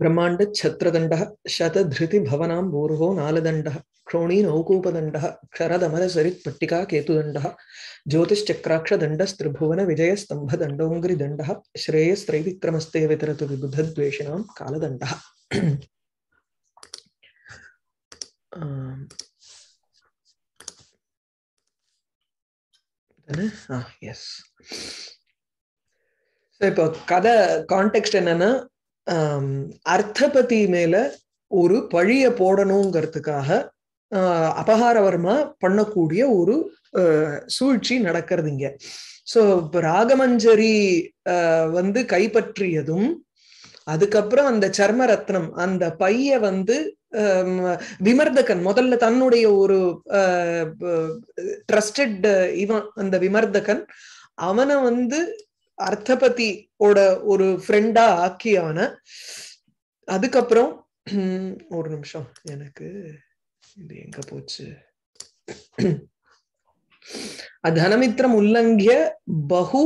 ब्रह्मांड छत्रदंड शतधृति भवनाम्बूर्हो नालदंड क्रोणी नौकूपदंड क्षरदमर सरित पट्टिका केतुदंड ज्योतिश्चक्राक्षदंडस्त्रिभुवन विजयस्तंभदंडोङ्घ्रिदंड श्रेयस्त्रैविक्रमस्ते वितरतु विबुधद्वेषिणां कालदंडः எஸ் இப்போ கதை கான்டெக்ட் என்னன்னா அர்த்தபதி மேல ஒரு பழிய போடணுங்கிறதுக்காக அபகாரவர்மா பண்ணக்கூடிய ஒரு சூழ்ச்சி நடக்கிறது இங்க சோ ராகமஞ்சரி வந்து கைப்பற்றியதும் அதுக்கப்புறம் அந்த சர்ம ரத்னம் அந்த பைய வந்து விமர்தகன் முதல்ல தன்னுடைய ஒரு ட்ரஸ்டட் இவன் அந்த விமர்தகன் அவனை வந்து அர்த்தபதியோட ஒரு ஃப்ரெண்டா ஆக்கியான அதுக்கப்புறம் ஒரு நிமிஷம் எனக்கு இது எங்க போச்சு தனமித்திரம் உள்ளங்கிய பகு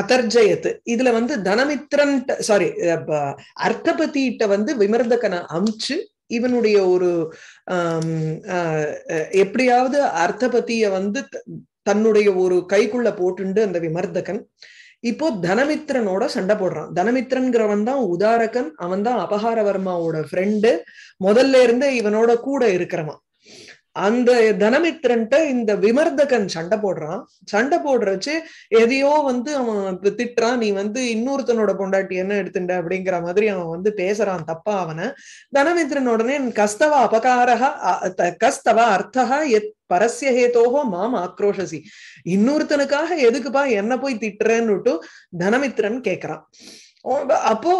அதர்ஜயத்து இதுல வந்து தனமித்ரன் சாரி அர்த்தபதிட்ட வந்து விமர்தகனை அமிச்சு இவனுடைய ஒரு எப்படியாவது அர்த்தபதிய வந்து தன்னுடைய ஒரு கைக்குள்ள போட்டுண்டு அந்த விமர்தகன் இப்போ தனமித்ரனோட சண்டை போடுறான் தனமித்ரன்கிறவன் தான் உதாரகன் அவன் தான் அபகாரவர்மாவோட ஃப்ரெண்டு முதல்ல இருந்து இவனோட கூட இருக்கிறவன் அந்த தனமித்திரன்ட்ட இந்த விமர்தகன் சண்டை போடுறான் சண்டை போடுறச்சு எதையோ வந்து அவன் திட்டுறான் நீ வந்து இன்னொருத்தனோட பொண்டாட்டி என்ன எடுத்துட்ட அப்படிங்கிற மாதிரி அவன் வந்து பேசுறான் தப்பா அவனை தனமித்திரன் உடனே கஸ்தவ அபகாரகா கஸ்தவ அர்த்தகா எத் பரஸ்ய ஹேதோகோ மாம் ஆக்ரோஷசி இன்னொருத்தனுக்காக எதுக்குப்பா என்ன போய் திட்டுறேன்னுட்டு தனமித்திரன் கேக்குறான் அப்போ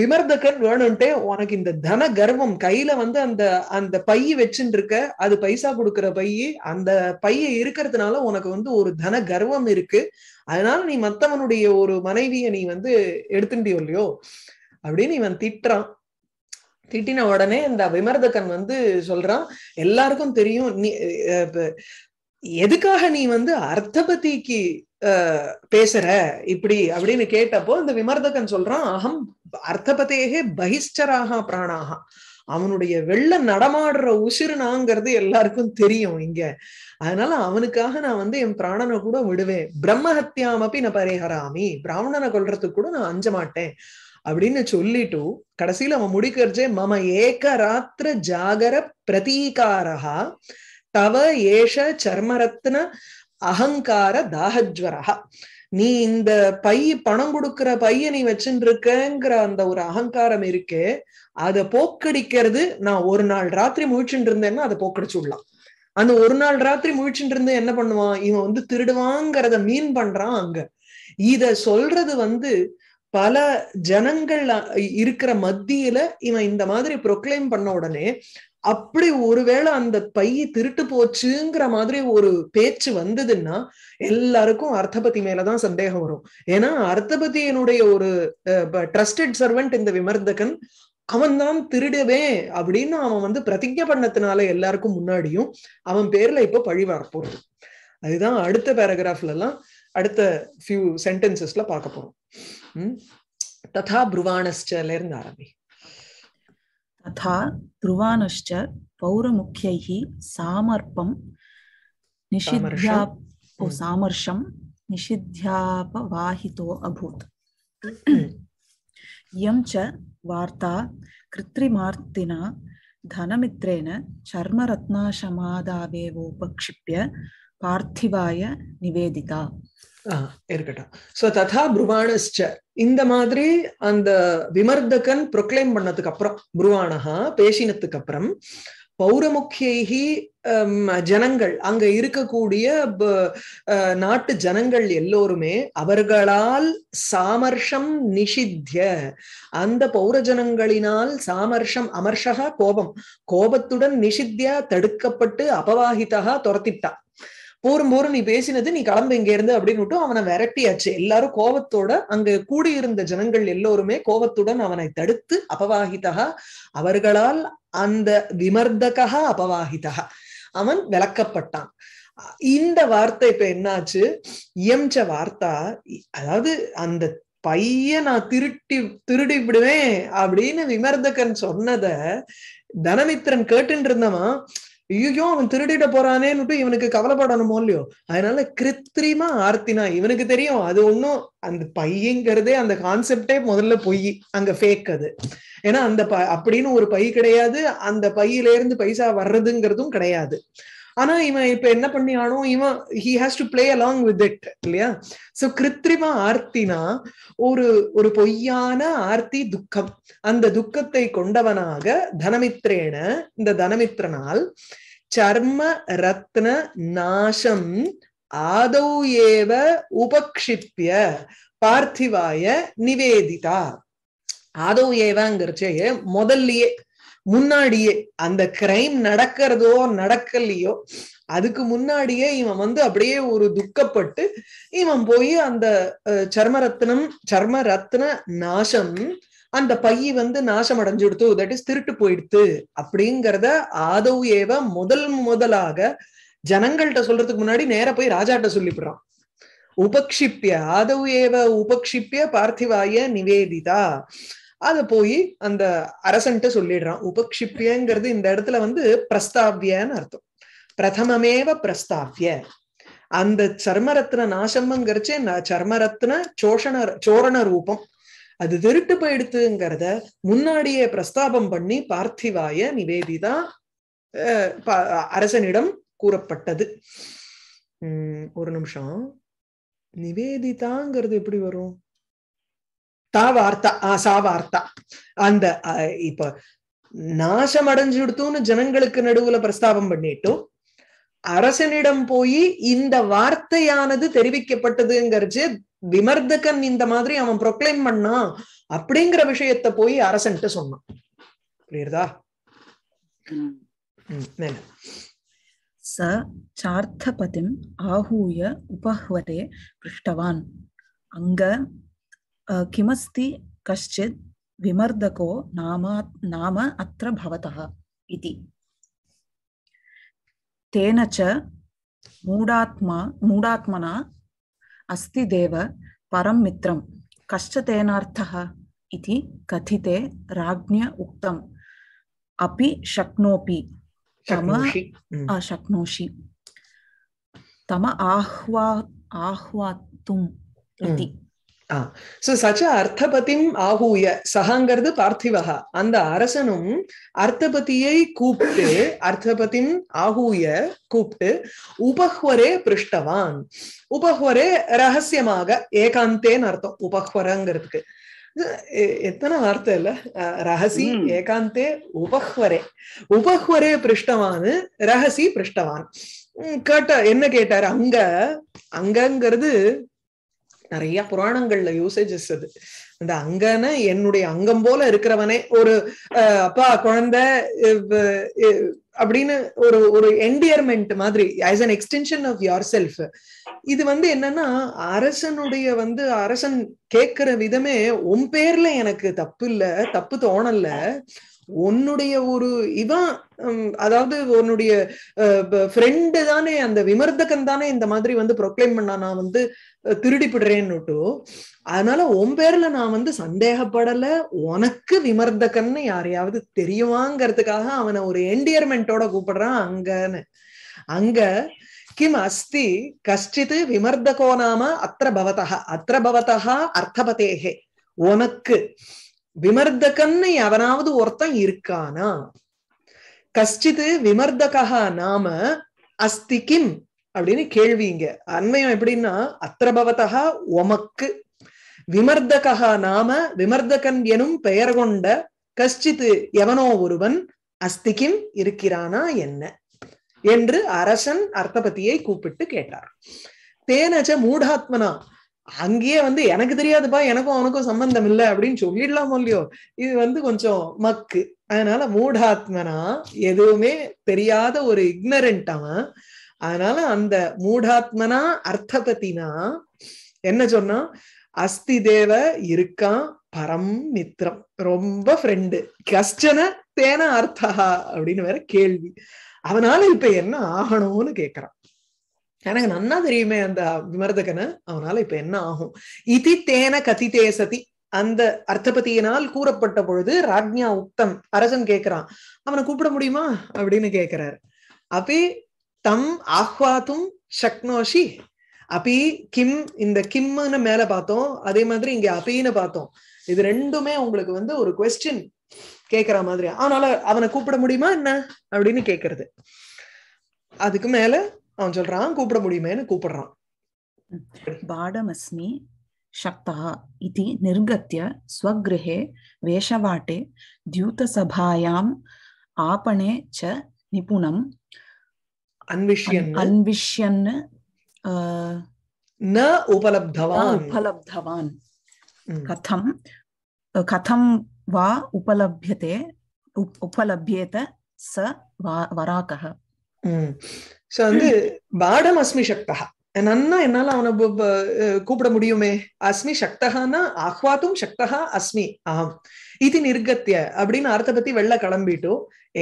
விமர்தகன் வேணும்ட்டே உனக்கு இந்த தன கர்வம் கையில வந்து அந்த அந்த பைய வச்சுட்டு இருக்க அது பைசா கொடுக்கற பைய அந்த பைய இருக்கிறதுனால உனக்கு வந்து ஒரு தன கர்வம் இருக்கு அதனால நீ மத்தவனுடைய ஒரு மனைவிய நீ வந்து எடுத்துட்டியோ இல்லையோ அப்படின்னு இவன் திட்டுறான் திட்டின உடனே இந்த விமர்தகன் வந்து சொல்றான் எல்லாருக்கும் தெரியும் நீ எதுக்காக நீ வந்து அர்த்தபதிக்கு பேசுற இப்படி அப்படின்னு கேட்டப்போ இந்த விமர்தகன் சொல்றான் அகம் அர்த்தபதேக பகிஷ்டராக பிராணாக அவனுடைய வெள்ள நடமாடுற உசிறுனாங்கிறது எல்லாருக்கும் தெரியும் இங்க அதனால அவனுக்காக நான் வந்து என் பிராணனை கூட விடுவேன் அப்படி நான் பரிஹராமி பிராமணனை கொல்றதுக்கு கூட நான் அஞ்ச மாட்டேன் அப்படின்னு சொல்லிட்டு கடைசியில அவன் முடிக்கிறச்சே மம ஏக ராத்திர ஜாகர பிரதீகாரா தவ ஏஷ சர்மரத்ன அகங்கார தாகஜ்வரா நீ இந்த பை பணம் கொடுக்கிற பைய நீ வச்சுருக்கிற அந்த ஒரு அகங்காரம் இருக்கே அதை போக்கடிக்கிறது நான் ஒரு நாள் ராத்திரி முழிச்சுட்டு இருந்தேன்னா அதை போக்கடிச்சு விடலாம் அந்த ஒரு நாள் ராத்திரி முழிச்சுட்டு இருந்து என்ன பண்ணுவான் இவன் வந்து திருடுவாங்கிறத மீன் பண்றான் அங்க இத சொல்றது வந்து பல ஜனங்கள் இருக்கிற மத்தியில இவன் இந்த மாதிரி ப்ரொக்ளைம் பண்ண உடனே அப்படி ஒருவேளை அந்த பை திருட்டு போச்சுங்கிற மாதிரி ஒரு பேச்சு வந்ததுன்னா எல்லாருக்கும் அர்த்தபதி மேலதான் சந்தேகம் வரும் ஏன்னா அர்த்தபதியினுடைய ஒரு ட்ரஸ்டட் சர்வெண்ட் இந்த விமர்ந்தகன் அவன் தான் திருடவே அப்படின்னு அவன் வந்து பிரதிஜை பண்ணத்தினால எல்லாருக்கும் முன்னாடியும் அவன் பேர்ல இப்போ பழி வரப்போறது அதுதான் அடுத்த பேராகிராஃப்ல எல்லாம் அடுத்த ஃபியூ சென்டென்சஸ்ல பார்க்க போறோம் ததா புருவானஸ்டர்ல இருந்து ஆரம்பி तथा ध्रुवानश्च पौरमुख्यैः सामर्पं निषिध्या ओ सामर्षं निषिध्यापवाहितो अभूत् इयं च वार्ता कृत्रिमार्तिना धनमित्रेण चर्मरत्नाशमादावेवोपक्षिप्य पार्थिवाय निवेदिता இருக்கட்டும் ஸோ ததா புருவாணஸ்ச இந்த மாதிரி அந்த விமர்தகன் ப்ரொக்ளைம் பண்ணதுக்கு அப்புறம் புருவானஹா பேசினதுக்கு அப்புறம் பௌரமுக்கியி ஜனங்கள் அங்க இருக்கக்கூடிய நாட்டு ஜனங்கள் எல்லோருமே அவர்களால் சாமர்ஷம் நிஷித்திய அந்த பௌர ஜனங்களினால் சாமர்ஷம் அமர்ஷகா கோபம் கோபத்துடன் நிஷித்தியா தடுக்கப்பட்டு அபவாகிதா துரத்திட்டா போரும் போரும் நீ பேசினது நீ கிளம்பு இங்க இருந்து அப்படின்னு விட்டு அவனை விரட்டியாச்சு எல்லாரும் கோபத்தோட அங்க கூடியிருந்த ஜனங்கள் எல்லோருமே கோபத்துடன் அவனை தடுத்து அபவாகிதா அவர்களால் அந்த விமர்தகா அபவாகிதா அவன் விளக்கப்பட்டான் இந்த வார்த்தை இப்ப என்னாச்சு இயம்ச்ச வார்த்தா அதாவது அந்த பைய நான் திருட்டி திருடி விடுவேன் அப்படின்னு விமர்தகன் சொன்னத தனமித்திரன் கேட்டுருந்தவன் ஐயோ அவன் திருடிட்ட போறானேன்னுட்டு இவனுக்கு கவலைப்படணுமோ இல்லையோ அதனால கிருத்திரிமா ஆர்த்தினா இவனுக்கு தெரியும் அது ஒண்ணும் அந்த பையங்கிறதே அந்த கான்செப்டே முதல்ல பொய் அங்க ஃபேக் அது ஏன்னா அந்த ப அப்படின்னு ஒரு பை கிடையாது அந்த பையில இருந்து பைசா வர்றதுங்கிறதும் கிடையாது ஆனா இவன் இப்ப என்ன பண்ணி ஆனும் இவன் he has to play along with it இல்லையா சோ கிருத்திரிம ஆர்த்தினா ஒரு ஒரு பொய்யான ஆர்த்தி துக்கம் அந்த துக்கத்தை கொண்டவனாக தனமித்ரேன இந்த தனமித்ரனால் சர்ம ரத்ன நாசம் ஆதௌ ஏவ உபக்ஷிப்பிய பார்த்திவாய நிவேதிதா ஆதௌ ஏவாங்கிறச்சே முதல்லயே முன்னாடியே அந்த கிரைம் நடக்கிறதோ நடக்கலையோ அதுக்கு முன்னாடியே இவன் வந்து அப்படியே ஒரு துக்கப்பட்டு இவன் போய் அந்த சர்ம ரத்னம் சர்ம ரத்ன நாசம் அந்த பைய வந்து நாசம் அடைஞ்சுடுத்து தட் இஸ் திருட்டு போயிடுத்து அப்படிங்கிறத ஆதவ் ஏவ முதல் முதலாக ஜனங்கள்கிட்ட சொல்றதுக்கு முன்னாடி நேர போய் ராஜாட்ட சொல்லிவிடுறான் உபக்ஷிப்பிய ஆதவ் ஏவ உபக்ஷிப்பிய பார்த்திவாய நிவேதிதா அது போய் அந்த அரசன்ட்டு சொல்லிடுறான் உபக்ஷிப்பியங்கிறது இந்த இடத்துல வந்து பிரஸ்தாவியன்னு அர்த்தம் பிரதமமேவ பிரஸ்தாவிய அந்த சர்மரத்ன நாசம்மங்கிறச்சே சர்மரத்ன சோஷண சோரண ரூபம் அது திருட்டு போயிடுத்துங்கிறத முன்னாடியே பிரஸ்தாபம் பண்ணி பார்த்திவாய நிவேதிதா அரசனிடம் கூறப்பட்டது உம் ஒரு நிமிஷம் நிவேதிதாங்கிறது எப்படி வரும் தா வார்த்தா ஆ சா வார்த்தா அந்த இப்ப நாசம் அடைஞ்சுடுத்தும்னு ஜனங்களுக்கு நடுவுல பிரஸ்தாபம் பண்ணிட்டு அரசனிடம் போய் இந்த வார்த்தையானது தெரிவிக்கப்பட்டதுங்கிறச்சு விமர்தகன் இந்த மாதிரி அவன் ப்ரொக்ளைம் பண்ணான் அப்படிங்கிற விஷயத்த போய் அரசன்ட்டு சொன்னான் புரியுறதா ச சார்த்தபதிம் ஆகூய உபஹ்வரே பிருஷ்டவான் அங்க किमस्ति कश्चित् विमर्दको नाम नाम अत्र भवतः इति तेन च मूढात्मा मूढात्मना अस्ति देव परं मित्रं कश्च तेनार्थः इति कथिते राज्ञ उक्तम् अपि शक्नोपि तम हम्म। शक्नोषि तम आह्वा आह्वातुम् इति mm. சோ சச்ச அர்த்தபதிம் ஆகூய சகாங்கிறது பார்த்திவகா அந்த அரசனும் அர்த்தபதியை கூப்பிட்டு அர்த்தபதிம் ஆகூய கூப்பிட்டு உபஹ்வரே பிருஷ்டவான் உபஹ்வரே ரகசியமாக ஏகாந்தேன்னு அர்த்தம் உபஹ்வரங்கிறதுக்கு எத்தனை வார்த்தை இல்ல ரகசி ஏகாந்தே உபஹ்வரே உபஹ்வரே பிருஷ்டவான் ரகசி பிருஷ்டவான் கேட்ட என்ன கேட்டாரு அங்க அங்கங்கிறது நிறைய புராணங்கள்ல யூசேஜஸ் அது அந்த அங்கன்னு என்னுடைய அங்கம் போல இருக்கிறவனே ஒரு அப்பா குழந்தை அப்படின்னு ஒரு ஒரு என்டியர்மெண்ட் மாதிரி as an extension of yourself இது வந்து என்னன்னா அரசனுடைய வந்து அரசன் கேட்கிற விதமே உன் பேர்ல எனக்கு தப்பு இல்ல தப்பு தோணல உன்னுடைய ஒரு இவன் அதாவது உன்னுடைய ஃப்ரெண்டு தானே அந்த விமர்தகன் தானே இந்த மாதிரி வந்து ப்ரொக்ளைம் பண்ணா நான் வந்து திருடிப்படுறேன்னு அதனால உன் பேர்ல நான் வந்து சந்தேகப்படல உனக்கு விமர்தகன்னு யாரையாவது தெரியுமாங்கிறதுக்காக அவனை ஒரு என்டியர்மெண்டோட கூப்பிடுறான் அங்கன்னு அங்க கிம் அஸ்தி கஷ்டித் விமர்தகோ நாம அத்திர பவதா அத்திர பவதா அர்த்தபதேகே உனக்கு விமர்தகன்னு எவனாவது ஒருத்தன் இருக்கானா கஷ்டித்து விமர்தகா நாம அஸ்தி கிம் அப்படின்னு கேள்விங்க அண்மையம் எப்படின்னா அத்திரபவதா உமக்கு விமர்தகா நாம விமர்தகன் எனும் பெயர் கொண்ட கஷ்டித்து எவனோ ஒருவன் அஸ்திகிம் இருக்கிறானா என்ன என்று அரசன் அர்த்தபதியை கூப்பிட்டு கேட்டார் தேனஜ மூடாத்மனா அங்கேயே வந்து எனக்கு தெரியாதுப்பா எனக்கும் அவனுக்கும் சம்பந்தம் இல்லை அப்படின்னு சொல்லிடலாமோ இல்லையோ இது வந்து கொஞ்சம் மக்கு அதனால மூடாத்மனா எதுவுமே தெரியாத ஒரு இக்னரண்ட் அவன் அதனால அந்த மூடாத்மனா அர்த்தபத்தினா என்ன சொன்னா அஸ்தி தேவ இருக்கான் பரம் மித்ரம் ரொம்ப ஃப்ரெண்டு கஷ்டன தேன அர்த்தா அப்படின்னு வேற கேள்வி அவனால இப்ப என்ன ஆகணும்னு கேக்குறான் எனக்கு நன்னா தெரியுமே அந்த விமர்தகனை அவனால இப்ப என்ன ஆகும் இதி தேன கதி தேசதி அந்த அர்த்தபதியினால் கூறப்பட்ட பொழுது ராஜ்யா உத்தம் அரசன் கேட்கிறான் அவனை கூப்பிட முடியுமா அப்படின்னு கேட்கிறாரு அபி தம் ஆஹ்வாத்தும் சக்னோஷி அபி கிம் இந்த கிம்னு மேல பார்த்தோம் அதே மாதிரி இங்க அபின்னு பார்த்தோம் இது ரெண்டுமே உங்களுக்கு வந்து ஒரு கொஸ்டின் கேக்குற மாதிரி அதனால அவனை கூப்பிட முடியுமா என்ன அப்படின்னு கேக்குறது அதுக்கு மேல அவன் சொல்றான் கூப்பிட முடியுமேன்னு கூப்பிடுறான் பாடமஸ்மி शक्त निर्गत स्वगृह वेशवाटे द्यूतसभायाम् आपणे च निपुणम् अन्विष्यन् अन्विष्यन् न उपलब्धवान् उपलब्धवान् हम्म। कथं कथं वा उपलभ्यते उपलभ्येत स वराकः हम्म। सो अस्मि शक्तः நன்னா என்னால அவனை கூப்பிட முடியுமே அஸ்மி சக்தகானா ஆஹ்வாத்தும் சக்தகா அஸ்மி ஆஹ் இது நிர்கத்திய அப்படின்னு அர்த்த பத்தி வெள்ள கிளம்பிட்டு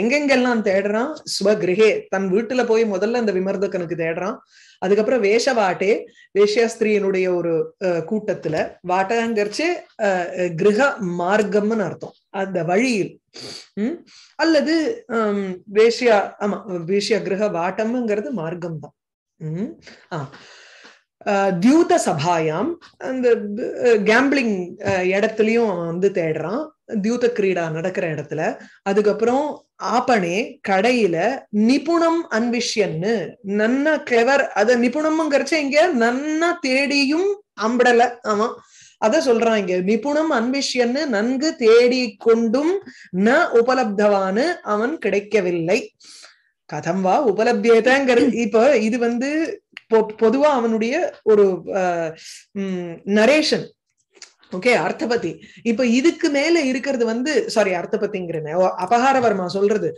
எங்கெங்கெல்லாம் தேடுறான் ஸ்வகிரகே தன் வீட்டுல போய் முதல்ல இந்த விமர்தகனுக்கு தேடுறான் அதுக்கப்புறம் வேஷ வாட்டே வேஷ்யாஸ்திரியனுடைய ஒரு கூட்டத்துல அஹ் கிரக மார்க்கம்னு அர்த்தம் அந்த வழியில் உம் அல்லது ஆஹ் வேஷ்யா ஆமா வேஷ்யா கிரக வாட்டம்ங்கிறது மார்க்கம் தான் தியூத சபாயாம் அந்த கேம்பிளிங் இடத்துலயும் வந்து தேடுறான் தியூத கிரீடா நடக்கிற இடத்துல அதுக்கப்புறம் ஆப்பனே கடையில நிபுணம் அன்பிஷ்யன்னு நன்னா கிளவர் அத நிபுணமும் நிபுணம்ங்கிறச்ச இங்க நன்னா தேடியும் அம்படல ஆமா அத சொல்றான் இங்க நிபுணம் அன்பிஷ்யன்னு நன்கு தேடி கொண்டும் ந உபலப்தவான்னு அவன் கிடைக்கவில்லை கதம் வா உபலபியேதங்கிறது இப்ப இது வந்து பொதுவா அவனுடைய ஒரு நரேஷன் ஓகே அர்த்தபதி இப்ப இதுக்கு மேல இருக்கிறது வந்து சாரி அர்த்தபத்திங்கிறேன் அபகார வர்மா சொல்றது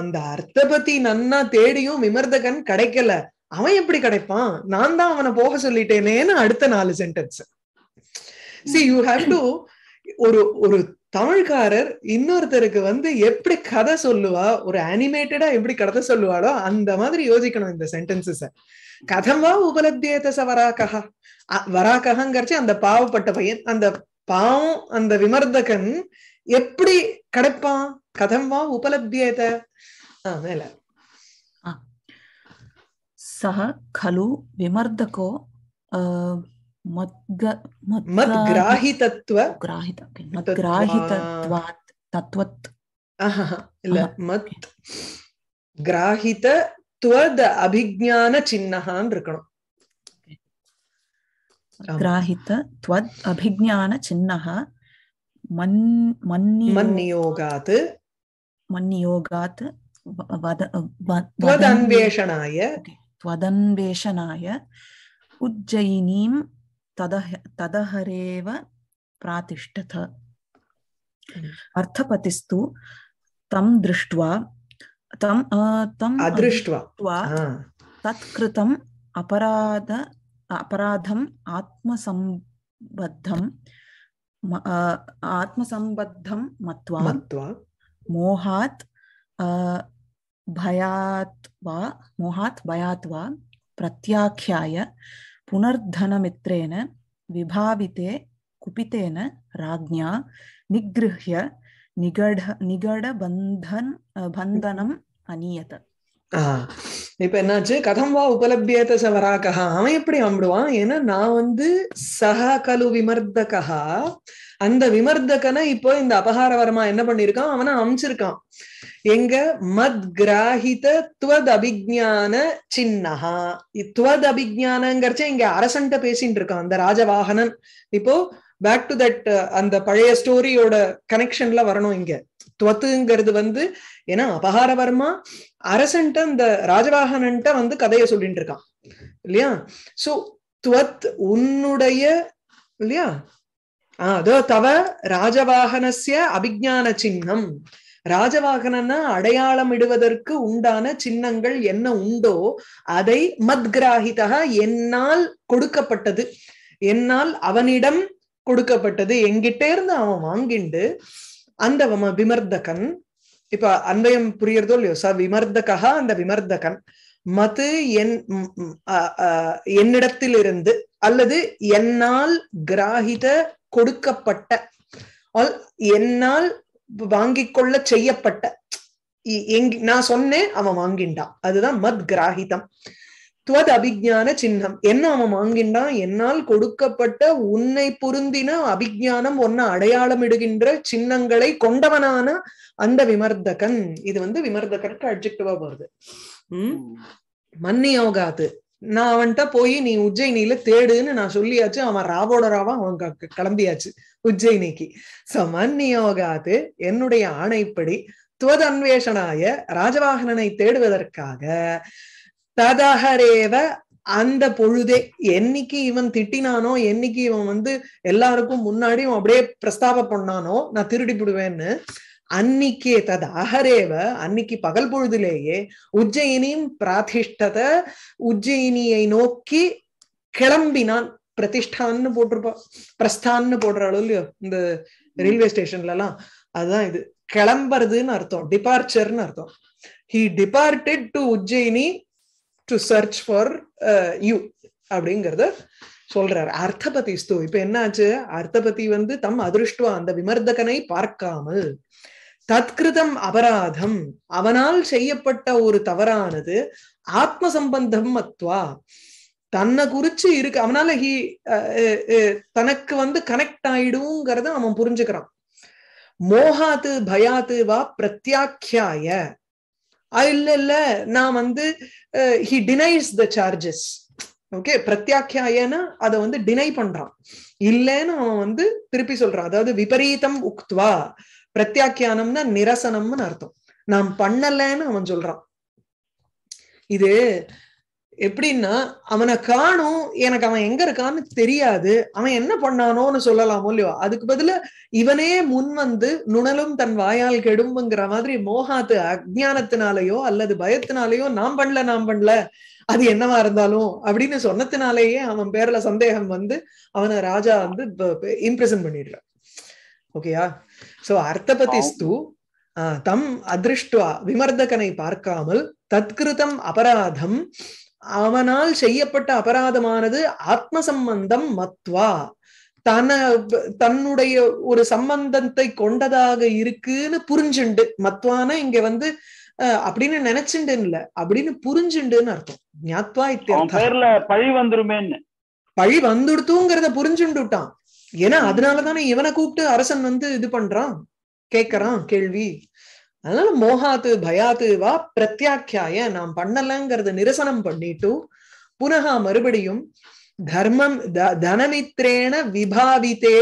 அந்த அர்த்தபதி நன்னா தேடியும் விமர்தகன் கிடைக்கல அவன் எப்படி கிடைப்பான் நான் தான் அவனை போக சொல்லிட்டேனேன்னு அடுத்த நாலு sentence see you have to ஒரு ஒரு தமிழ்காரர் இன்னொருத்தருக்கு வந்து எப்படி கதை சொல்லுவா ஒரு அனிமேட்டடா எப்படி கதை சொல்லுவாளோ அந்த மாதிரி யோசிக்கணும் இந்த சென்டென்சஸ கதமா உபலத்தியேதச வராகா வராகங்கிறச்சு அந்த பாவப்பட்ட பையன் அந்த பாவம் அந்த விமர்தகன் எப்படி கிடைப்பான் கதம்வா உபலத்தியேத மேல சக கலு விமர்தகோ மத்கிராஹிதத்துவ கிராஹித மன்னியோகாத் உஜ்ஜயினீம் तदहरेव प्रातिष्ठथ hmm. अर्थपतिस्तु तं दृष्ट्वा तं तम् अदृष्ट्वा तत्कृतम् अपराध अपराधम् आत्मसम्बद्धम् आत्मसम्बद्धं मत्वा मोहात् भयात् वा मोहात् भयात् वा प्रत्याख्याय புனர்தனமித்ரேன விபாவிதே குபித்தேன ராஜ்ஞா நிகிருஹ்ய நிகட நிகட பந்தன் பந்தனம் அநியத இப்ப என்னாச்சு கதம் வா உபலபியேத ச அவன் எப்படி அம்பிடுவான் ஏன்னா நான் வந்து சக கலு விமர்தகா அந்த விமர்தகனை இப்போ இந்த அபகாரவரமா என்ன பண்ணிருக்கான் அவனை அமைச்சிருக்கான் எங்க மத் கிராஹித துவத் அபிஜான சின்னஹா துவத் அபிஜானங்கிறச்ச இங்க அரசன்ட்ட பேசிட்டு இருக்கான் அந்த ராஜவாகனன் இப்போ பேக் டு தட் அந்த பழைய ஸ்டோரியோட கனெக்ஷன்ல வரணும் இங்க துவத்துங்கிறது வந்து ஏன்னா அபகாரவர்மா அரசன்ட்ட அந்த ராஜவாகனன்ட்ட வந்து கதையை சொல்லிட்டு இருக்கான் இல்லையா சோ துவத் உன்னுடைய இல்லையா அதோ தவ ராஜவாகனசிய அபிஜான சின்னம் ராஜவாகனன்னா அடையாளம் இடுவதற்கு உண்டான சின்னங்கள் என்ன உண்டோ அதை மத்கிராகிதா என்னால் கொடுக்கப்பட்டது என்னால் அவனிடம் கொடுக்கப்பட்டது எங்கிட்ட இருந்து அவன் வாங்கிண்டு அந்த விமர்தகன் இப்ப அன்பயம் புரியறதோ இல்லையோ சார் விமர்தகா அந்த விமர்தகன் மது என் என்னிடத்திலிருந்து அல்லது என்னால் கிராகித கொடுக்கப்பட்ட என்னால் வாங்கிக் கொள்ள செய்யப்பட்ட நான் சொன்னேன் அவன் வாங்கிண்டான் அதுதான் மத் கிராகிதம் துவத் அபிஜான சின்னம் என்ன அவன் வாங்கின்றான் என்னால் கொடுக்கப்பட்ட உன்னை புரிந்தின அபிஜானம் ஒன்ன அடையாளம் இடுகின்ற சின்னங்களை கொண்டவனான அந்த விமர்தகன் இது வந்து விமர்தகனுக்கு அட்ஜெக்டிவா வருது உம் மன்னியோகாது நான் வந்துட்டா போய் நீ உஜ்ஜயினியில தேடுன்னு நான் சொல்லியாச்சு அவன் ராவோட ராவா அவன் கிளம்பியாச்சு உஜ்ஜயினிக்கு சமன்யோகாது என்னுடைய ஆணைப்படி துவதன்வேஷனாய ராஜவாகனனை தேடுவதற்காக ததஹரேவ அந்த பொழுதே என்னைக்கு இவன் திட்டினானோ என்னைக்கு இவன் வந்து எல்லாருக்கும் முன்னாடியும் அப்படியே பிரஸ்தாப பண்ணானோ நான் திருடி அன்னைக்கே தது அகரேவ அன்னைக்கு பகல் பொழுதிலேயே உஜ்ஜயினியும் பிராதிஷ்டத உஜ்ஜயினியை நோக்கி கிளம்பினான் பிரதிஷ்டான்னு போட்டிருப்பான் பிரஸ்தான்னு போடுறாளோ இல்லையோ இந்த ரயில்வே ஸ்டேஷன்ல எல்லாம் அதுதான் இது கிளம்புறதுன்னு அர்த்தம் டிபார்ச்சர்னு அர்த்தம் he departed to Ujjayini to search for you அப்படிங்கறத சொல்றாரு அர்த்தபதி ஸ்தூ இப்ப என்னாச்சு அர்த்தபதி வந்து தம் அதிருஷ்டுவா அந்த விமர்தகனை பார்க்காமல் தத்கிருதம் அபராதம் அவனால் செய்யப்பட்ட ஒரு தவறானது ஆத்ம சம்பந்தம் அத்வா தன்னை குறிச்சு இருக்கு அவனால ஹி தனக்கு வந்து கனெக்ட் ஆயிடுங்கிறத அவன் புரிஞ்சுக்கிறான் மோகாத்து பயாத்து வா பிரத்யாக்கியாய இல்ல இல்ல நான் வந்து he denies the charges okay பிரத்யாக்கியாயனா அதை வந்து டினை பண்றான் இல்லைன்னு அவன் வந்து திருப்பி சொல்றான் அதாவது விபரீதம் உக்துவா பிரத்யாக்கியானம்னா நிரசனம்னு அர்த்தம் நாம் பண்ணலன்னு அவன் சொல்றான் இது எப்படின்னா அவனை காணும் எனக்கு அவன் எங்க இருக்கான்னு தெரியாது அவன் என்ன பண்ணானோன்னு சொல்லலாமோ இல்லையோ அதுக்கு பதில இவனே முன் வந்து நுணலும் தன் வாயால் கெடும்புங்கிற மாதிரி மோகாத்து அஜானத்தினாலேயோ அல்லது பயத்தினாலேயோ நாம் பண்ணல நாம் பண்ணல அது என்னவா இருந்தாலும் அப்படின்னு சொன்னத்தினாலேயே அவன் பேர்ல சந்தேகம் வந்து அவனை ராஜா வந்து இம்ப்ரெசன் பண்ணிடுறான் ஓகேயா சோ அர்த்தபதிஸ்து தம் அதிருஷ்டுவா விமர்தகனை பார்க்காமல் தத்கிருதம் அபராதம் அவனால் செய்யப்பட்ட அபராதமானது ஆத்ம சம்பந்தம் மத்வா தன தன்னுடைய ஒரு சம்பந்தத்தை கொண்டதாக இருக்குன்னு புரிஞ்சுண்டு மத்வான இங்க வந்து அப்படின்னு நினைச்சுண்டு இல்ல அப்படின்னு புரிஞ்சுண்டுன்னு அர்த்தம் ஞாத்வா இத்தியம் பழி வந்துருமேன்னு பழி வந்துடுத்துங்கிறத புரிஞ்சுண்டுட்டான் ஏன்னா அதனாலதானே இவனை கூப்பிட்டு அரசன் வந்து இது பண்றான் கேக்குறான் கேள்வி அதனால மோகாத்து பயாத்து வா பிரத்யாக்கியாய நாம் பண்ணலங்கிறத நிரசனம் பண்ணிட்டு புனகா மறுபடியும் தர்மம் தனமித்ரேன விபாவித்தே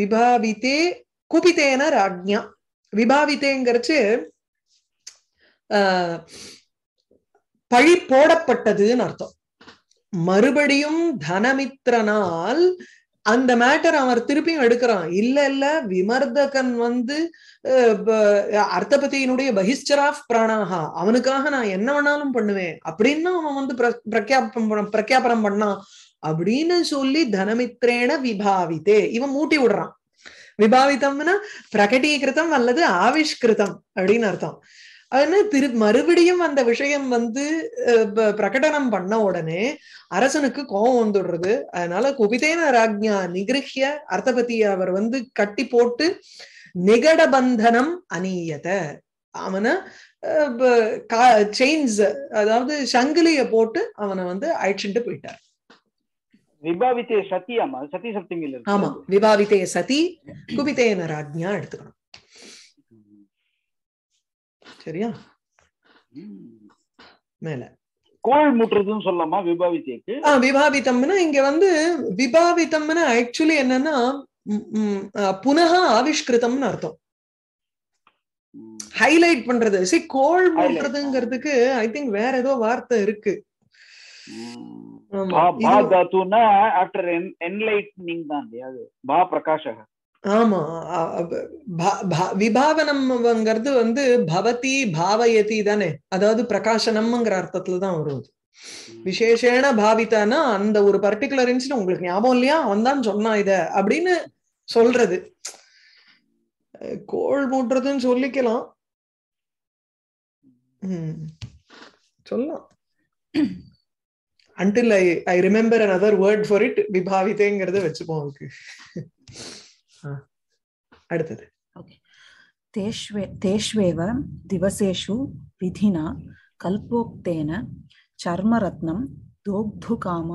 விபாவித்தே குபித்தேன ராஜ்யா விபாவித்தேங்கிறச்சு பழி போடப்பட்டதுன்னு அர்த்தம் மறுபடியும் தனமித்ரனால் அந்த மேட்டர் அவர் திருப்பியும் எடுக்கிறான் இல்ல இல்ல விமர்தகன் வந்து அர்த்தபதியினுடைய ஆஃப் பிராணாகா அவனுக்காக நான் என்ன வேணாலும் பண்ணுவேன் அப்படின்னு அவன் வந்து பிரக்யாபம் பிரக்யாபனம் பண்ணான் அப்படின்னு சொல்லி தனமித்ரேன விபாவித்தே இவன் மூட்டி விடுறான் விபாவிதம்னா பிரகடீகிருதம் அல்லது ஆவிஷ்கிருதம் அப்படின்னு அர்த்தம் ஆனா திரு மறுபடியும் அந்த விஷயம் வந்து பிரகடனம் பண்ண உடனே அரசனுக்கு கோபம் வந்துடுறது அதனால குபிதேன ராஜ்யா நிகிருஹிய அர்த்தபதி அவர் வந்து கட்டி போட்டு நிகடபந்தனம் அணியத அவனை செயின்ஸ் அதாவது சங்கிலிய போட்டு அவனை வந்து அழிச்சுட்டு போயிட்டார் விபாவித்தே சத்தி ஆமா சத்தி சத்தி ஆமா விபாவித்தே சதி குபிதேன ராஜ்யா எடுத்துக்கணும் சரியா மேல கோல் முட்டுறதுன்னு சொல்லலாமா விபாவித்தேக்கு ஆஹ் விபாவித்தம்னா இங்க வந்து விபாவித்தம்னா ஆக்சுவலி என்னன்னா புனக ஆவிஷ்கிருதம்னு அர்த்தம் ஹைலைட் பண்றது சி கோல் மூட்டுறதுங்கிறதுக்கு ஐ திங்க் வேற ஏதோ வார்த்தை இருக்கு பா தாத்துனா ஆஃப்டர் என்லைட்னிங் தான் இல்லையா பா பிரகாஷக ஆமா விபாவனம்ங்கிறது வந்து பவதி பாவயதி தானே அதாவது பிரகாசனம்ங்கிற அர்த்தத்துல தான் வருவது விசேஷேன பாவித்தானா அந்த ஒரு பர்டிகுலர் இன்சிடென்ட் உங்களுக்கு ஞாபகம் இல்லையா அவன் தான் சொன்னான் இத அப்படின்னு சொல்றது கோள் மூட்டுறதுன்னு சொல்லிக்கலாம் சொல்லலாம் until I I remember another word for it விபாவிதேங்கிறத வச்சுப்போம் அதுக்கு അടുത്തത് തേഷ്വേവ ദിവസേഷു വിധിന കൽപ്പോക്തേന ചർമ്മരത്നം ദോഗ്ധുകാമ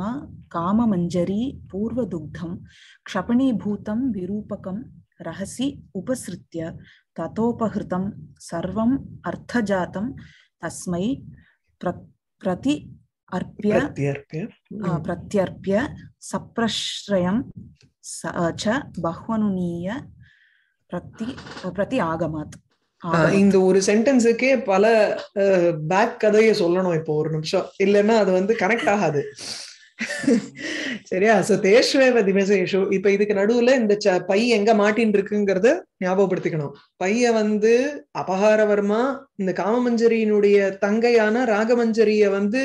കാമമഞ്ജരി പൂർവദുഗ്ധം ക്ഷപണീഭൂതം വിരൂപകം रहसि उपसृत्य ततोपहृतं सर्वम् अर्थजातं तस्मै प्र प्रति अर्प्य प्रत्यर्प्य सप्रश्रयं च बहुवनुनीय பிரதி பிரதி ஆகமாத் இந்த ஒரு சென்டென்ஸுக்கே பல பேக் கதையை சொல்லணும் இப்போ ஒரு நிமிஷம் இல்லைன்னா அது வந்து கனெக்ட் ஆகாது சரியா சோ தேஷ்வேவ திமசேஷு இப்ப இதுக்கு நடுவுல இந்த பை எங்க மாட்டின் இருக்குங்கிறத ஞாபகப்படுத்திக்கணும் பைய வந்து அபகாரவர்மா இந்த காமமஞ்சரியினுடைய தங்கையான ராகமஞ்சரிய வந்து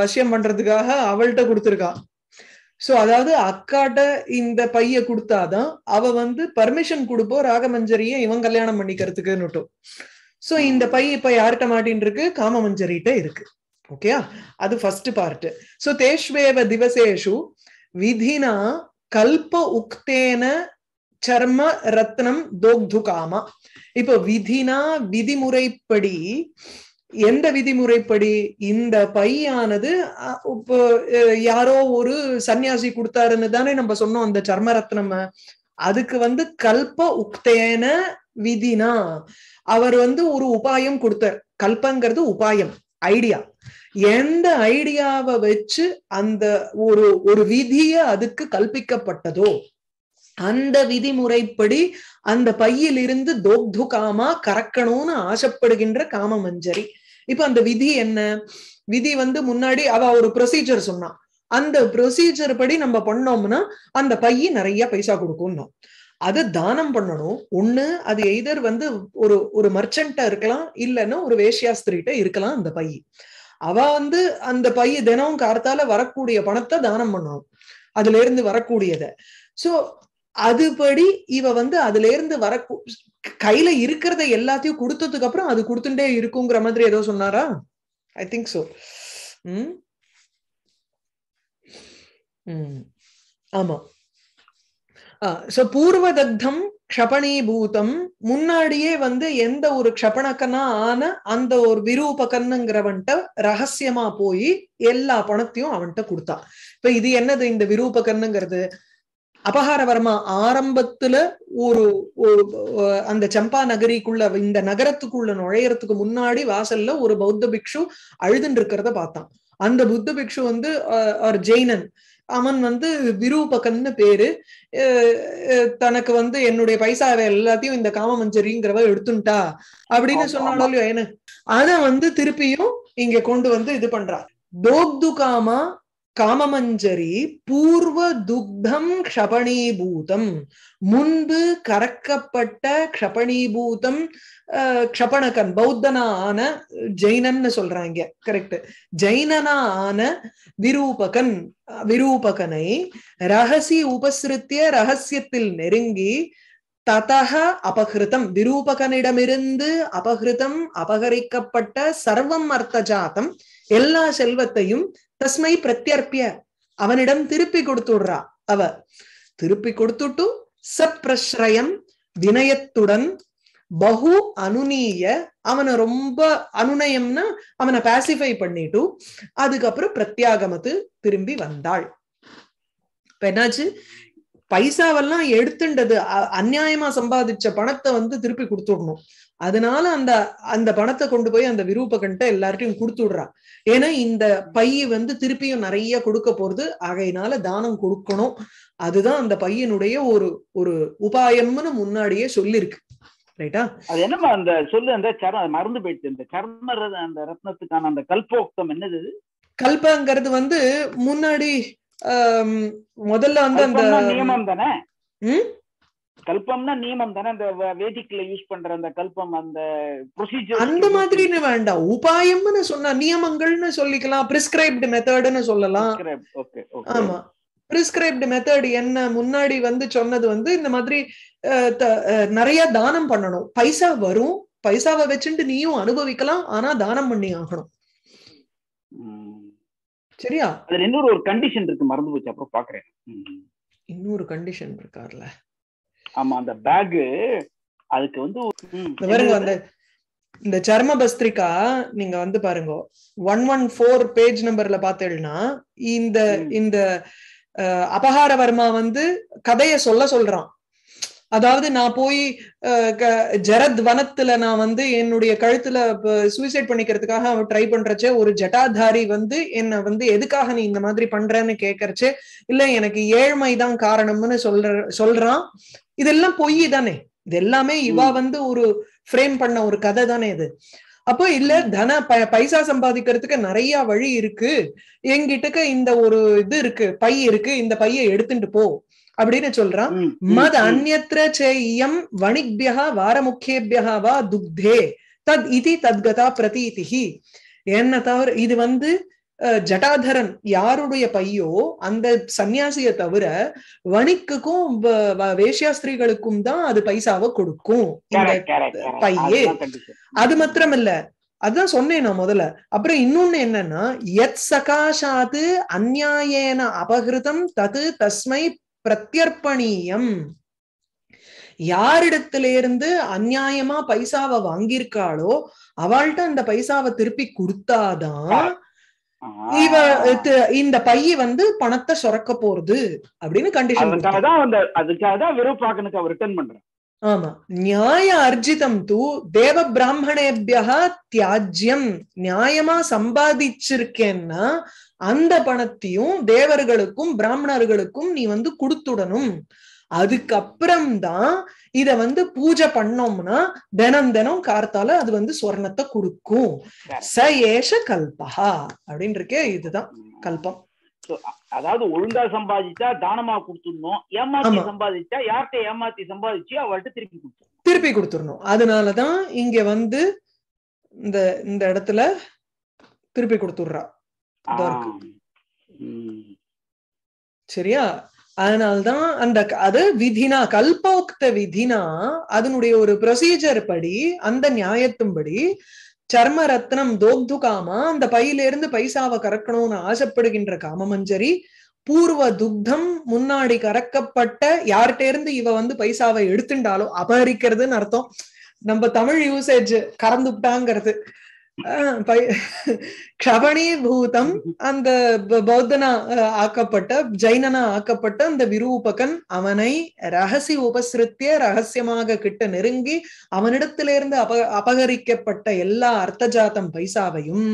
வசியம் பண்றதுக்காக அவள்கிட்ட கொடுத்துருக்கான் சோ அதாவது அக்காட்ட இந்த பைய கொடுத்தாதான் அவ வந்து பர்மிஷன் கொடுப்போம் ராகமஞ்சரிய இவன் கல்யாணம் பண்ணிக்கிறதுக்குன்னுட்டும் சோ இந்த பை இப்ப யார்கிட்ட மாட்டின்னு இருக்கு காமமஞ்சரிட்ட இருக்கு ஓகேயா அது ஃபர்ஸ்ட் பார்ட் சோ தேஷ்வேவ திவசேஷு விதினா கல்ப உக்தேன சர்ம ரத்னம் தோக்து காமா இப்போ விதினா விதிமுறைப்படி எந்த விதிமுறைப்படி இந்த பையானது யாரோ ஒரு சன்னியாசி கொடுத்தாருன்னு தானே நம்ம சொன்னோம் அந்த சர்ம ரத்னம் அதுக்கு வந்து கல்ப உக்தேன விதினா அவர் வந்து ஒரு உபாயம் கொடுத்தார் கல்பங்கிறது உபாயம் ஐடியா எந்த ஐடியாவை வச்சு அந்த ஒரு ஒரு விதிய அதுக்கு கல்பிக்கப்பட்டதோ அந்த விதிமுறைப்படி அந்த பையிலிருந்து தோக்து காமா கறக்கணும்னு ஆசைப்படுகின்ற காம மஞ்சரி இப்ப அந்த விதி என்ன விதி வந்து முன்னாடி அவ ஒரு ப்ரொசீஜர் சொன்னான் அந்த ப்ரொசீஜர் படி நம்ம பண்ணோம்னா அந்த பைய நிறைய பைசா கொடுக்கணும் அது தானம் பண்ணணும் ஒண்ணு அது எய்தர் வந்து ஒரு ஒரு மர்ச்சன்ட்டா இருக்கலாம் இல்லைன்னா ஒரு வேஷியாஸ்திரிட்ட இருக்கலாம் அந்த பைய அவ வந்து அந்த பைய தினமும் கார்த்தால வரக்கூடிய பணத்தை தானம் பண்ணணும் அதுல இருந்து வரக்கூடியத சோ அதுபடி இவ வந்து அதுல இருந்து வர கையில இருக்கிறத எல்லாத்தையும் கொடுத்ததுக்கு அப்புறம் அது கொடுத்துட்டே இருக்குங்கிற மாதிரி ஏதோ சொன்னாரா ஐ திங்க் சோ ம் ஆமா பூர்வ தத்தம் க்ஷபணீபூதம் முன்னாடியே வந்து எந்த ஒரு க்ஷபணக்கனா ஆன அந்த ஒரு கண்ணுங்கிறவன்ட்ட ரகசியமா போய் எல்லா பணத்தையும் அவன்கிட்ட கொடுத்தான் இப்ப இது என்னது இந்த கண்ணுங்கிறது அபகாரவர்மா ஆரம்பத்துல ஒரு அந்த சம்பா நகரிக்குள்ள இந்த நகரத்துக்குள்ள நுழையறதுக்கு முன்னாடி வாசல்ல ஒரு பௌத்த பிக்ஷு அழுதுன்னு இருக்கிறத பார்த்தான் அந்த புத்த பிக்ஷு வந்து ஆர் ஜெயினன் அவன் வந்து விரூபகன்னு பேரு தனக்கு வந்து என்னுடைய பைசாவை எல்லாத்தையும் இந்த காம மஞ்சரிங்கிறவ எடுத்துட்டா அப்படின்னு சொன்னாலும் என்ன அதை வந்து திருப்பியும் இங்க கொண்டு வந்து இது பண்றான் டோக்து காமா காமமஞ்சரி பூர்வ துக்தம் க்ஷபணீபூதம் முன்பு கறக்கப்பட்ட க்ஷபணீபூதம் க்ஷபணகன் பௌத்தனா ஆன ஜெயினன்னு சொல்றாங்க கரெக்ட் ஜெயினனா ஆன விரூபகன் விரூபகனை ரகசி உபசிருத்திய ரகசியத்தில் நெருங்கி ததக அபகிருதம் விரூபகனிடமிருந்து அபகிருதம் அபகரிக்கப்பட்ட சர்வம் அர்த்த ஜாதம் எல்லா செல்வத்தையும் தஸ்மை பிரத்யர்பிய அவனிடம் திருப்பி கொடுத்துடுறா அவ திருப்பி கொடுத்துட்டு சப்ரஸ்ரயம் வினயத்துடன் பகு அனுநீய அவனை ரொம்ப அனுநயம்னா அவனை பேசிஃபை பண்ணிட்டு அதுக்கப்புறம் பிரத்யாகமத்து திரும்பி வந்தாள் என்னாச்சு பைசாவெல்லாம் எடுத்துண்டது அந்நியாயமா சம்பாதிச்ச பணத்தை வந்து திருப்பி கொடுத்துடணும் அதனால அந்த அந்த பணத்தை கொண்டு போய் அந்த விரூபகன்ட்ட எல்லார்ட்டையும் கொடுத்துடுறான் ஏன்னா இந்த பைய வந்து திருப்பியும் நிறைய கொடுக்க போறது ஆகையினால தானம் கொடுக்கணும் அதுதான் அந்த பையனுடைய ஒரு ஒரு உபாயம்னு முன்னாடியே சொல்லிருக்கு ரைட்டா அது என்னமா அந்த சொல்லு அந்த சரம் மறந்து போயிடுச்சு இந்த சர்ம அந்த ரத்னத்துக்கான அந்த கல்போக்தம் என்னது கல்பங்கிறது வந்து முன்னாடி முதல்ல வந்து அந்த நியமம் தானே கல்பம்னா நியமம் தானே அந்த வேதிக்ல யூஸ் பண்ற அந்த கல்பம் அந்த ப்ரொசீஜர் அந்த மாதிரின்னு வேண்டாம் உபாயம்னு சொன்னா நியமங்கள்னு சொல்லிக்கலாம் பிரிஸ்கிரைப்டு மெத்தட்னு சொல்லலாம் ஆமா பிரிஸ்கிரைப்டு மெத்தட் என்ன முன்னாடி வந்து சொன்னது வந்து இந்த மாதிரி நிறைய தானம் பண்ணணும் பைசா வரும் பைசாவை வச்சுட்டு நீயும் அனுபவிக்கலாம் ஆனா தானம் பண்ணி ஆகணும் சரியா அதுல இன்னொரு ஒரு கண்டிஷன் இருக்கு மறந்து போச்சு அப்புறம் பாக்குறேன் இன்னொரு கண்டிஷன் இருக்கார்ல ஆமா அந்த பேக் அதுக்கு வந்து இந்த சர்ம பஸ்திரிக்கா நீங்க வந்து பாருங்க ஒன் ஒன் ஃபோர் பேஜ் நம்பர்ல பாத்தீங்கன்னா இந்த இந்த அபகாரவர்மா வந்து கதைய சொல்ல சொல்றான் அதாவது நான் போய் ஜரத் வனத்துல நான் வந்து என்னுடைய கழுத்துல சூசைட் பண்ணிக்கிறதுக்காக அவன் ட்ரை பண்றச்சே ஒரு ஜட்டாதாரி வந்து என்னை வந்து எதுக்காக நீ இந்த மாதிரி பண்றேன்னு கேக்குறச்சே இல்ல எனக்கு ஏழ்மைதான் காரணம்னு சொல்ற சொல்றான் இதெல்லாம் பொய் தானே இது எல்லாமே இவா வந்து ஒரு ஃப்ரேம் பண்ண ஒரு கதை தானே இது அப்போ இல்ல தன ப பைசா சம்பாதிக்கிறதுக்கு நிறைய வழி இருக்கு எங்கிட்டக்க இந்த ஒரு இது இருக்கு பை இருக்கு இந்த பைய எடுத்துட்டு போ அப்படின்னு சொல்றான் மத அந்நத்திர செய்யம் வணிக்பியா வாரமுக்கியபியா வா துக்தே தத் இதி தத்கதா பிரதீதிஹி என்ன தவிர இது வந்து ஜட்டாதரன் யாருடைய பையோ அந்த சன்னியாசிய தவிர வணிக்குக்கும் வேஷ்யாஸ்திரிகளுக்கும் தான் அது பைசாவை கொடுக்கும் பையே அது மாத்திரம் இல்ல அதுதான் சொன்னேன் நான் முதல்ல அப்புறம் இன்னொன்னு என்னன்னா எத் சகாஷாது அந்நாயேன அபகிருதம் தது தஸ்மை பிரத்யர்ப்பணீயம் யாரிடத்துல இருந்து அந்நியாயமா பைசாவை வாங்கியிருக்காளோ அவள்கிட்ட அந்த பைசாவை திருப்பி கொடுத்தாதான் இவ இந்த பைய வந்து பணத்தை சுரக்க போறது அப்படின்னு கண்டிஷன் அதுக்காக தான் விருப்பாக்கனுக்கு அவர் ரிட்டர்ன் பண்றேன் ஆமா நியாய அர்ஜிதம் தூ தேவ பிராமணேபியா தியாஜ்யம் நியாயமா சம்பாதிச்சிருக்கேன்னா அந்த பணத்தையும் தேவர்களுக்கும் பிராமணர்களுக்கும் நீ வந்து கொடுத்துடணும் அதுக்கப்புறம்தான் இத வந்து பூஜை பண்ணோம்னா தினம் தினம் கார்த்தால அது வந்து சொர்ணத்தை கொடுக்கும் ச ஏஷ கல்பா அப்படின்னு இருக்கே இதுதான் கல்பம் அதாவது ஒழுங்கா சம்பாதிச்சா தானமா கொடுத்துடணும் ஏமாத்தி சம்பாதிச்சா யார்கிட்ட ஏமாத்தி சம்பாதிச்சு அவள்கிட்ட திருப்பி கொடுத்துடணும் திருப்பி கொடுத்துடணும் அதனாலதான் இங்க வந்து இந்த இந்த இடத்துல திருப்பி கொடுத்துடுறா சரியா அதனால்தான் அந்த அது விதினா கல்போக்த விதினா அதனுடைய ஒரு ப்ரொசீஜர் படி அந்த நியாயத்தும்படி சர்ம ரத்னம் தோக்து காமா அந்த பையில இருந்து பைசாவை கறக்கணும்னு ஆசைப்படுகின்ற காமமஞ்சரி பூர்வ துக்தம் முன்னாடி கறக்கப்பட்ட யார்கிட்ட இருந்து இவ வந்து பைசாவை எடுத்துட்டாலும் அபகரிக்கிறதுன்னு அர்த்தம் நம்ம தமிழ் யூசேஜ் கறந்துட்டாங்கிறது பூதம் அந்த பௌத்தனா ஆக்கப்பட்ட ஜைனனா ஆக்கப்பட்ட அந்த விரூபகன் அவனை ரகசிய உபசிருத்திய ரகசியமாக கிட்ட நெருங்கி அவனிடத்திலிருந்து அப அபகரிக்கப்பட்ட எல்லா அர்த்தஜாத்தம் பைசாவையும்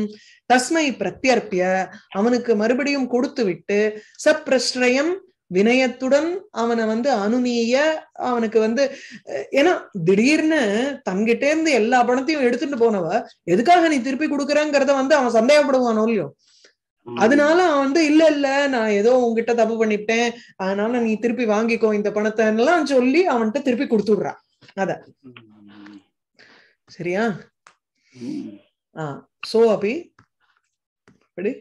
தஸ்மை பிரத்யர்ப்பிய அவனுக்கு மறுபடியும் கொடுத்து விட்டு சப்ரஸ்ரயம் வினயத்துடன் அவனை வந்து அனுமிய அவனுக்கு வந்து ஏன்னா திடீர்னு தங்கிட்டே இருந்து எல்லா பணத்தையும் எடுத்துட்டு போனவ எதுக்காக நீ திருப்பி கொடுக்குறங்கிறத வந்து அவன் சந்தேகப்படுவான் இல்லையோ அதனால அவன் வந்து இல்ல இல்ல நான் ஏதோ உங்ககிட்ட தப்பு பண்ணிட்டேன் அதனால நீ திருப்பி வாங்கிக்கோ இந்த பணத்தை எல்லாம் சொல்லி அவன்கிட்ட திருப்பி கொடுத்துடுறான் அத சரியா ஆஹ் சோ அப்படி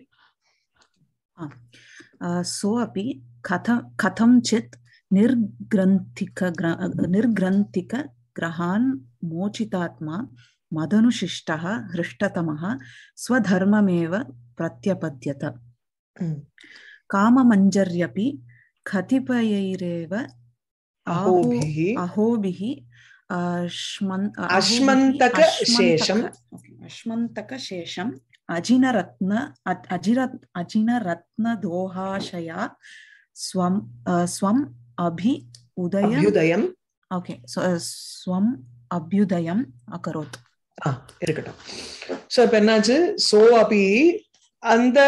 சோ அபி कथ कथञ्चित् निर्ग्रंथिक निर्ग्रन्थिकग्रहान् मोचितात्मा मदनुशिष्ट हृष्टतम स्वधर्ममेव प्रत्यपद्यत काम काममञ्जर्यपि कतिपयैरेव अहोभिः अहोभिः अश्मन्तकशेषम् अश्मन्तकशेषम् अजिनरत्न अजिर अजिनरत्नदोहाशया swam ஆ இருக்கட்டும் என்னாச்சு சோ அபி அந்த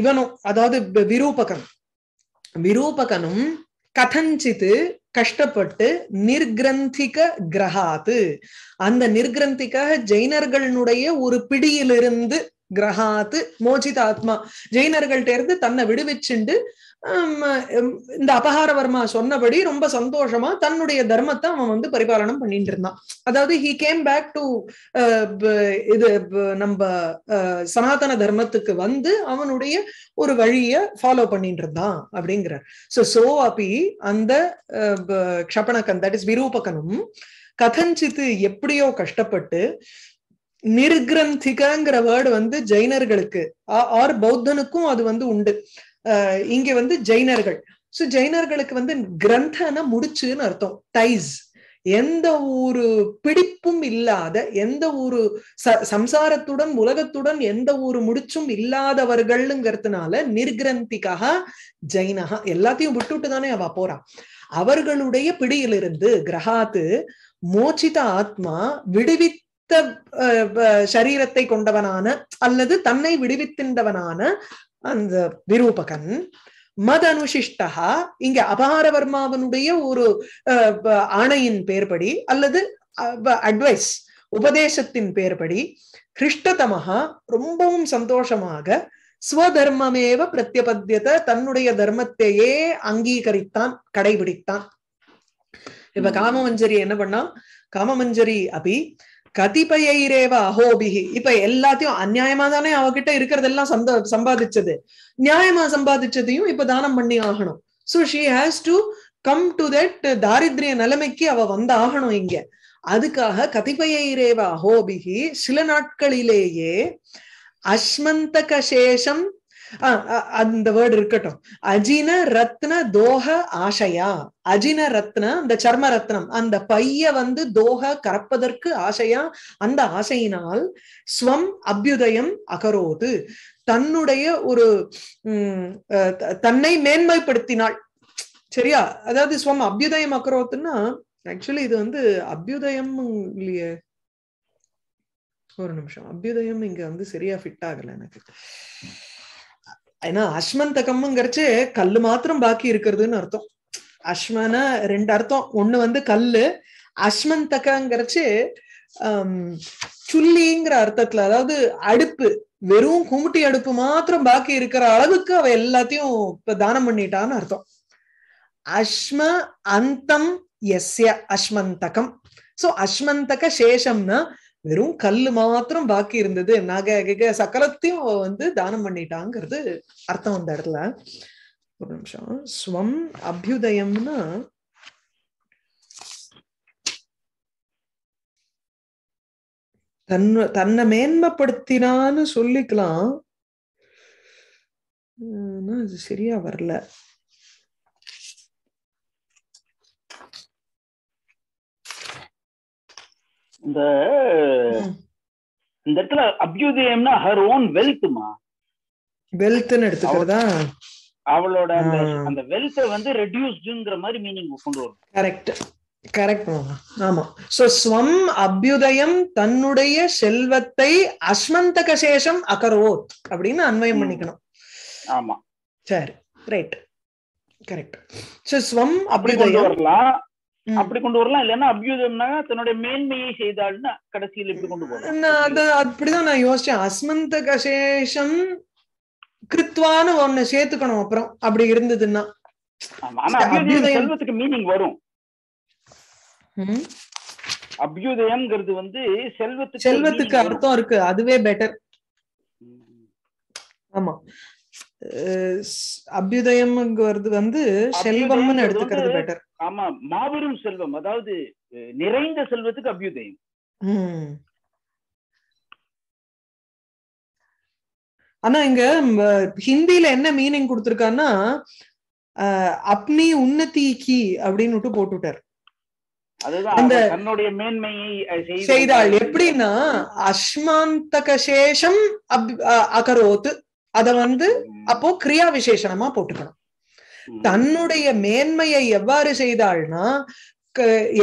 இவனும் அதாவது விரூபகன் விரூபகனும் கதஞ்சித்து கஷ்டப்பட்டு நிர்கிரந்திக கிரகாத்து அந்த நிர்கிரந்திக ஜெயினர்களுடைய ஒரு பிடியிலிருந்து கிரகாத்து மோஜித ஆத்மா ஜெயினர்கள்ட்ட இருந்து தன்னை விடுவிச்சுண்டு இந்த அபகார வர்மா சொன்னபடி ரொம்ப சந்தோஷமா தன்னுடைய தர்மத்தை அவன் வந்து பரிபாலனம் பண்ணிட்டு இருந்தான் அதாவது ஹி கேம் பேக் டு இது நம்ம சனாதன தர்மத்துக்கு வந்து அவனுடைய ஒரு வழிய ஃபாலோ பண்ணிட்டு இருந்தான் அப்படிங்கிறார் சோ சோ அப்பி அந்த க்ஷபணக்கன் தட் இஸ் விரூபகனும் கதஞ்சித்து எப்படியோ கஷ்டப்பட்டு நிர்கிரந்திகங்கிற வேர்டு வந்து ஜெயினர்களுக்கு ஆர் பௌத்தனுக்கும் அது வந்து உண்டு இங்க வந்து ஜெயினர்கள் ஸோ ஜெயினர்களுக்கு வந்து கிரந்தன முடிச்சுன்னு அர்த்தம் டைஸ் எந்த ஒரு பிடிப்பும் இல்லாத எந்த ஒரு ச சம்சாரத்துடன் உலகத்துடன் எந்த ஒரு முடிச்சும் இல்லாதவர்கள்ங்கிறதுனால நிர்கிரந்திக்காக ஜெயினகா எல்லாத்தையும் விட்டுட்டு தானே அவ போறான் அவர்களுடைய பிடியிலிருந்து கிரகாத்து மோச்சித ஆத்மா விடுவித் மொத்த சரீரத்தை கொண்டவனான அல்லது தன்னை விடுவித்தின்றவனான அந்த விரூபகன் மத அனுஷிஷ்டா இங்க அபாரவர்மாவனுடைய ஒரு ஆணையின் பேர்படி அல்லது அட்வைஸ் உபதேசத்தின் பேர்படி கிருஷ்டதமாக ரொம்பவும் சந்தோஷமாக ஸ்வதர்மமேவ பிரத்யபத்தியத தன்னுடைய தர்மத்தையே அங்கீகரித்தான் கடைபிடித்தான் இப்ப காமமஞ்சரி என்ன பண்ணா காமமஞ்சரி அபி கதிபயரேவ அகோபிகி இப்ப எல்லாத்தையும் அநியாயமா தானே அவகிட்ட இருக்கிறதெல்லாம் சம்ப சம்பாதிச்சது நியாயமா சம்பாதிச்சதையும் இப்ப தானம் பண்ணி ஆகணும் so she has to come to that தாரித்ரிய நிலைமைக்கு அவ வந்த ஆகணும் இங்க அதுக்காக கதிபயரேவ அகோபிகி சில நாட்களிலேயே அஸ்மந்தக சேஷம் அந்த வேர்டு இருக்கட்டும் அஜின ரத்ன தோக ஆசையா அஜின ரத்ன அந்த சர்ம ரத்னம் அந்த பைய வந்து தோக கறப்பதற்கு ஆசையா அந்த ஆசையினால் ஸ்வம் அபியுதயம் அகரோது தன்னுடைய ஒரு உம் தன்னை மேன்மைப்படுத்தினாள் சரியா அதாவது ஸ்வம் அபியுதயம் அகரோத்துன்னா ஆக்சுவலி இது வந்து அபியுதயம் இல்லையே ஒரு நிமிஷம் அபியுதயம் இங்க வந்து சரியா ஃபிட் ஆகல எனக்கு ஏன்னா அஸ்மந்தகம்ங்கிறச்சு கல்லு மாத்திரம் பாக்கி இருக்கிறதுன்னு அர்த்தம் அஸ்மன ரெண்டு அர்த்தம் ஒண்ணு வந்து கல்லு அஸ்மந்தகங்கிறச்சு சுல்லிங்கிற அர்த்தத்துல அதாவது அடுப்பு வெறும் குமுட்டி அடுப்பு மாத்திரம் பாக்கி இருக்கிற அளவுக்கு அவ எல்லாத்தையும் இப்ப தானம் பண்ணிட்டான்னு அர்த்தம் அஸ்ம அந்தம் எஸ்ய அஸ்மந்தகம் சோ அஸ்மந்தக சேஷம்னா வெறும் கல்லு மாத்திரம் பாக்கி இருந்தது நகை கிக சக்கரத்தையும் வந்து தானம் பண்ணிட்டாங்கிறது அர்த்தம் அந்த இடத்துல ஒரு நிமிஷம் ஸ்வம் அபியுதயம்னா தன் தன்னை மேன்மைப்படுத்தினான்னு சொல்லிக்கலாம் சரியா வரல இந்த இந்த இடத்துல அபியுதயம்னா ஹர் ஓன் வெல்த்மா வெல்த்னு எடுத்துக்கிறதா அவளோட அந்த அந்த வெல்த் வந்து ரெடியூஸ்டுங்கிற மாதிரி மீனிங் கொண்டு வரும் கரெக்ட் கரெக்ட் ஆமா சோ ஸ்வம் அபியுதயம் தன்னுடைய செல்வத்தை அஸ்மந்தக சேஷம் அகரோத் அப்படின்னு அன்வயம் பண்ணிக்கணும் ஆமா சரி ரைட் கரெக்ட் சோ ஸ்வம் அபியுதயம் வரலாம் அப்படி கொண்டு வரலாம் இல்லைன்னா அபியூதம்னா தன்னுடைய மேன்மையை செய்தாள்னா கடைசியில் இப்படி கொண்டு போகலாம் அப்படிதான் நான் யோசிச்சேன் அஸ்மந்த கசேஷம் கிருத்வான்னு ஒண்ணு சேர்த்துக்கணும் அப்புறம் அப்படி இருந்ததுன்னா செல்வத்துக்கு மீனிங் வரும் அபியுதயம்ங்கிறது வந்து செல்வத்து செல்வத்துக்கு அர்த்தம் இருக்கு அதுவே பெட்டர் ஆமா அபியுதயம்ங்கிறது வந்து செல்வம்னு எடுத்துக்கிறது பெட்டர் ஆமா மாபெரும் செல்வம் அதாவது நிறைந்த செல்வத்துக்கு அபியுதயம் ஆனா இங்க ஹிந்தில என்ன மீனிங் கொடுத்திருக்கான்னா அப்னி உன்னதி கி அப்படின்னு போட்டுட்டார் தன்னுடைய மேன்மையை செய்தாள் எப்படின்னா அஸ்மாந்தக சேஷம் அகரோத்து அத வந்து அப்போ கிரியா விசேஷனமா போட்டுக்கணும் தன்னுடைய மேன்மையை எவ்வாறு செய்தாள்னா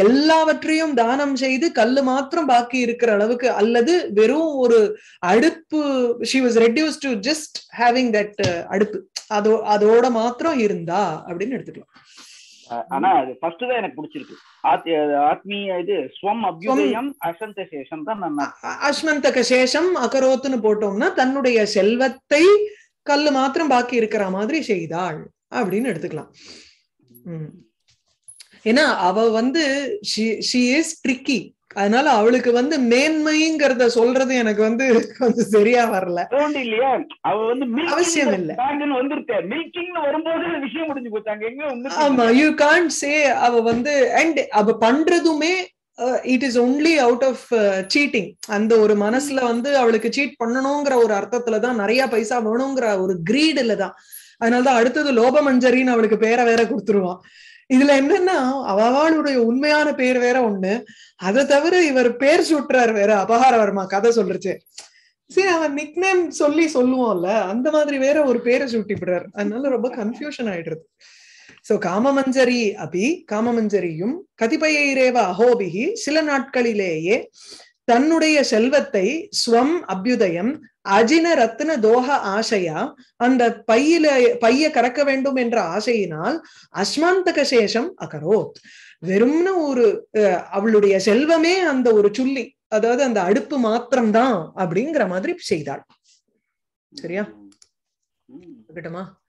எல்லாவற்றையும் தானம் செய்து கல்லு மாத்திரம் பாக்கி இருக்கிற அளவுக்கு அல்லது வெறும் ஒரு அடுப்பு she was reduce to just having that அடுப்பு அதோ அதோட மாத்திரம் இருந்தா அப்படின்னு எடுத்துக்கலாம் ஆனா அது ஃபர்ஸ்ட் தான் எனக்கு பிடிச்சிருக்கு ஆத்மீய இது ஸ்வம் அபியுதயம் அசந்த சேஷம் தான் அஸ்மந்தக சேஷம் அகரோத்துன்னு போட்டோம்னா தன்னுடைய செல்வத்தை கல்லு மாத்திரம் பாக்கி இருக்கிற மாதிரி செய்தாள் அப்படின்னு எடுத்துக்கலாம் ஏன்னா அவ வந்து ஷி இஸ் ட்ரிக்கி அதனால அவளுக்கு வந்து மேன்மைங்கிறத சொல்றது எனக்கு வந்து கொஞ்சம் சரியா வரல இல்லையா அவ வந்து அவசியம் இல்ல ஆமா யூ சே அவ வந்து அண்ட் அவ பண்றதுமே it is only out of cheating அந்த ஒரு மனசுல வந்து அவளுக்கு சீட் பண்ணணுங்கிற ஒரு அர்த்தத்துலதான் நிறைய பைசா வேணுங்கிற ஒரு கிரீடுல தான் அதனாலதான் அடுத்தது லோபமஞ்சரின்னு அவளுக்கு பேரை வேற கொடுத்துருவான் இதுல என்னன்னா அவளுடைய உண்மையான பேர் வேற ஒண்ணு அதை தவிர இவர் பேர் சுட்டுறாரு வேற அபகார கதை சொல்றச்சு சரி அவன் நிக்னேம் சொல்லி சொல்லுவோம்ல அந்த மாதிரி வேற ஒரு பேரை சுட்டிவிடுறாரு அதனால ரொம்ப கன்ஃபியூஷன் ஆயிடுறது சோ காமமஞ்சரி அபி காமமஞ்சரியும் கதிபயிரேவ அகோபிகி சில நாட்களிலேயே தன்னுடைய செல்வத்தை ஸ்வம் அபியுதயம் அஜின ரத்ன தோக ஆசையா அந்த பையில பைய கறக்க வேண்டும் என்ற ஆசையினால் அஸ்மாந்தக சேஷம் அகரோத் வெறும்னு ஒரு அவளுடைய செல்வமே அந்த ஒரு சுள்ளி அதாவது அந்த அடுப்பு மாத்திரம்தான் அப்படிங்கிற மாதிரி செய்தாள் சரியா கிட்டமா